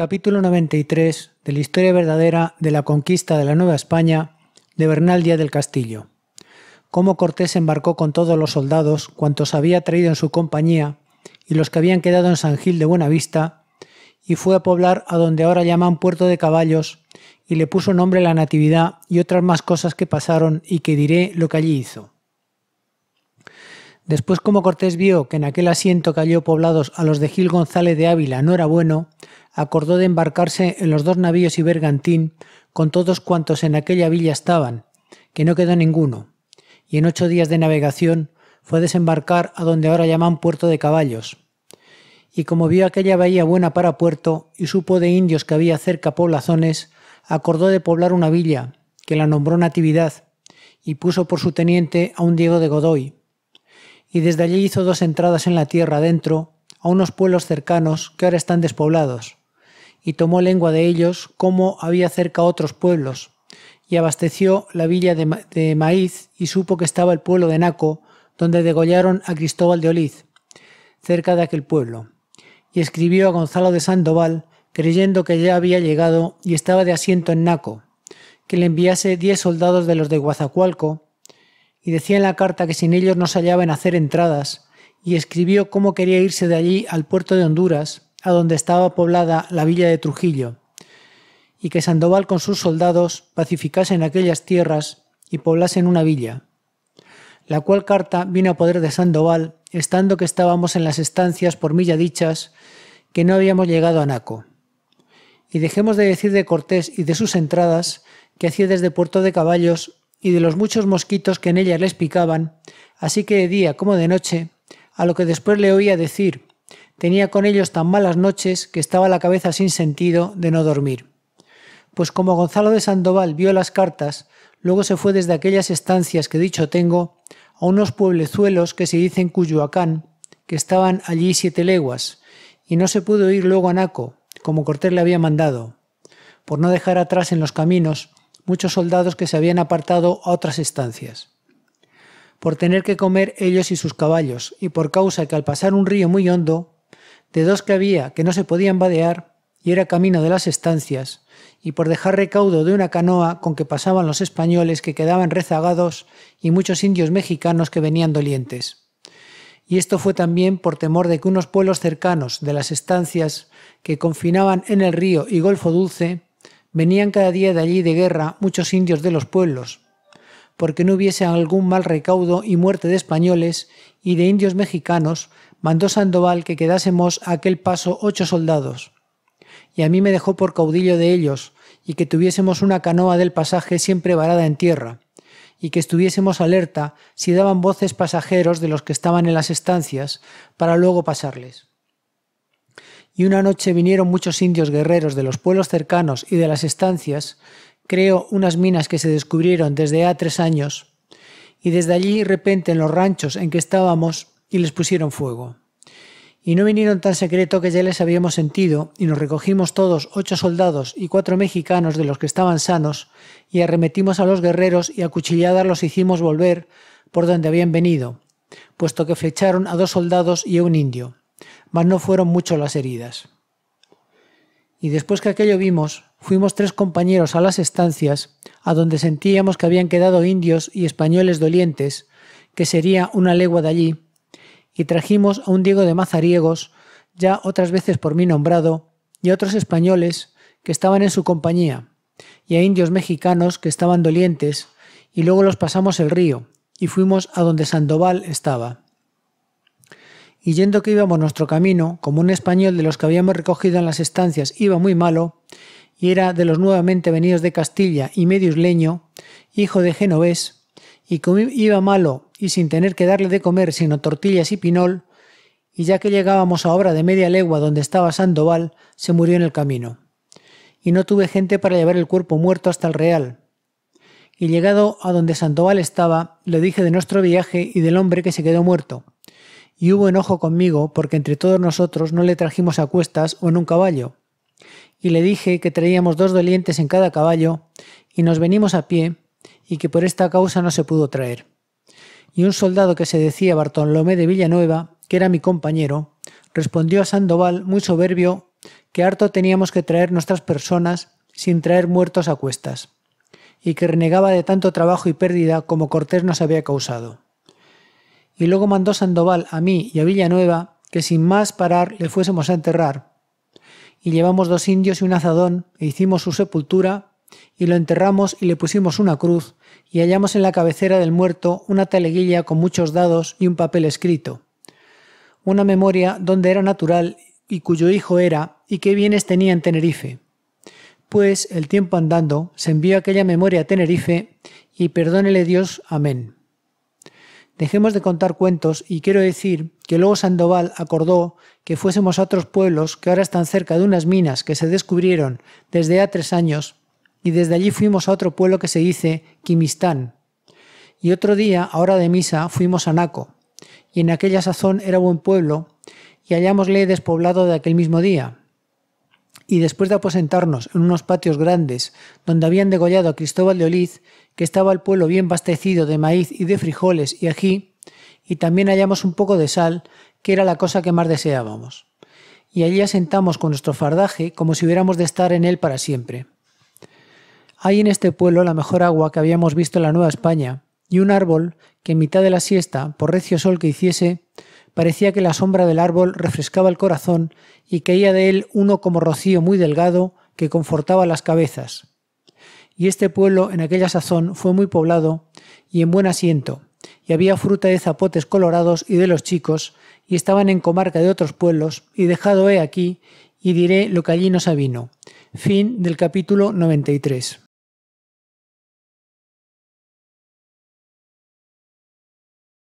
capítulo 93 de la historia verdadera de la conquista de la Nueva España de Bernal Díaz del Castillo. Cómo Cortés embarcó con todos los soldados cuantos había traído en su compañía y los que habían quedado en San Gil de Buenavista y fue a poblar a donde ahora llaman Puerto de Caballos y le puso nombre la Natividad y otras más cosas que pasaron y que diré lo que allí hizo. Después como Cortés vio que en aquel asiento cayó poblados a los de Gil González de Ávila no era bueno, acordó de embarcarse en los dos navíos y bergantín con todos cuantos en aquella villa estaban, que no quedó ninguno, y en ocho días de navegación fue a desembarcar a donde ahora llaman Puerto de Caballos. Y como vio aquella bahía buena para puerto y supo de indios que había cerca poblazones, acordó de poblar una villa, que la nombró Natividad, y puso por su teniente a un Diego de Godoy. Y desde allí hizo dos entradas en la tierra adentro, a unos pueblos cercanos que ahora están despoblados y tomó lengua de ellos como había cerca otros pueblos, y abasteció la villa de, maíz y supo que estaba el pueblo de Naco, donde degollaron a Cristóbal de Oliz, cerca de aquel pueblo. Y escribió a Gonzalo de Sandoval, creyendo que ya había llegado y estaba de asiento en Naco, que le enviase diez soldados de los de Guazacualco, y decía en la carta que sin ellos no se hallaba hacer entradas, y escribió cómo quería irse de allí al puerto de Honduras, a donde estaba poblada la villa de Trujillo, y que Sandoval con sus soldados pacificasen aquellas tierras y poblasen una villa, la cual carta vino a poder de Sandoval, estando que estábamos en las estancias por milla dichas, que no habíamos llegado a Naco. Y dejemos de decir de Cortés y de sus entradas, que hacía desde Puerto de Caballos, y de los muchos mosquitos que en ellas les picaban, así que de día como de noche, a lo que después le oía decir Tenía con ellos tan malas noches que estaba la cabeza sin sentido de no dormir. Pues como Gonzalo de Sandoval vio las cartas, luego se fue desde aquellas estancias que dicho tengo a unos pueblezuelos que se dicen Cuyoacán, que estaban allí siete leguas, y no se pudo ir luego a Naco, como Cortés le había mandado, por no dejar atrás en los caminos muchos soldados que se habían apartado a otras estancias. Por tener que comer ellos y sus caballos, y por causa que al pasar un río muy hondo, de dos que había que no se podían vadear, y era camino de las estancias, y por dejar recaudo de una canoa con que pasaban los españoles que quedaban rezagados y muchos indios mexicanos que venían dolientes. Y esto fue también por temor de que unos pueblos cercanos de las estancias que confinaban en el río y Golfo Dulce, venían cada día de allí de guerra muchos indios de los pueblos, porque no hubiese algún mal recaudo y muerte de españoles y de indios mexicanos mandó Sandoval que quedásemos a aquel paso ocho soldados, y a mí me dejó por caudillo de ellos, y que tuviésemos una canoa del pasaje siempre varada en tierra, y que estuviésemos alerta si daban voces pasajeros de los que estaban en las estancias, para luego pasarles. Y una noche vinieron muchos indios guerreros de los pueblos cercanos y de las estancias, creo unas minas que se descubrieron desde hace tres años, y desde allí repente en los ranchos en que estábamos y les pusieron fuego. Y no vinieron tan secreto que ya les habíamos sentido, y nos recogimos todos ocho soldados y cuatro mexicanos de los que estaban sanos, y arremetimos a los guerreros y cuchilladas los hicimos volver por donde habían venido, puesto que flecharon a dos soldados y a un indio, mas no fueron mucho las heridas. Y después que aquello vimos, fuimos tres compañeros a las estancias, a donde sentíamos que habían quedado indios y españoles dolientes, que sería una legua de allí, y trajimos a un Diego de Mazariegos, ya otras veces por mí nombrado, y a otros españoles que estaban en su compañía, y a indios mexicanos que estaban dolientes, y luego los pasamos el río, y fuimos a donde Sandoval estaba. Y yendo que íbamos nuestro camino, como un español de los que habíamos recogido en las estancias iba muy malo, y era de los nuevamente venidos de Castilla y medio isleño, hijo de genovés, y como iba malo y sin tener que darle de comer sino tortillas y pinol, y ya que llegábamos a obra de media legua donde estaba Sandoval, se murió en el camino. Y no tuve gente para llevar el cuerpo muerto hasta el Real. Y llegado a donde Sandoval estaba, le dije de nuestro viaje y del hombre que se quedó muerto. Y hubo enojo conmigo porque entre todos nosotros no le trajimos a cuestas o en un caballo. Y le dije que traíamos dos dolientes en cada caballo y nos venimos a pie y que por esta causa no se pudo traer. Y un soldado que se decía Bartolomé de Villanueva, que era mi compañero, respondió a Sandoval muy soberbio que harto teníamos que traer nuestras personas sin traer muertos a cuestas, y que renegaba de tanto trabajo y pérdida como Cortés nos había causado. Y luego mandó Sandoval a mí y a Villanueva que sin más parar le fuésemos a enterrar, y llevamos dos indios y un azadón e hicimos su sepultura y lo enterramos y le pusimos una cruz, y hallamos en la cabecera del muerto una taleguilla con muchos dados y un papel escrito. Una memoria donde era natural y cuyo hijo era y qué bienes tenía en Tenerife. Pues, el tiempo andando, se envió aquella memoria a Tenerife y perdónele Dios. Amén. Dejemos de contar cuentos y quiero decir que luego Sandoval acordó que fuésemos a otros pueblos que ahora están cerca de unas minas que se descubrieron desde hace tres años y desde allí fuimos a otro pueblo que se dice Quimistán. Y otro día, a hora de misa, fuimos a Naco, y en aquella sazón era buen pueblo, y hallámosle despoblado de aquel mismo día. Y después de aposentarnos en unos patios grandes, donde habían degollado a Cristóbal de Oliz, que estaba el pueblo bien bastecido de maíz y de frijoles y ají, y también hallamos un poco de sal, que era la cosa que más deseábamos. Y allí asentamos con nuestro fardaje como si hubiéramos de estar en él para siempre. Hay en este pueblo la mejor agua que habíamos visto en la Nueva España, y un árbol que en mitad de la siesta, por recio sol que hiciese, parecía que la sombra del árbol refrescaba el corazón y caía de él uno como rocío muy delgado que confortaba las cabezas. Y este pueblo en aquella sazón fue muy poblado y en buen asiento, y había fruta de zapotes colorados y de los chicos, y estaban en comarca de otros pueblos, y dejado he aquí, y diré lo que allí nos avino. Fin del capítulo 93.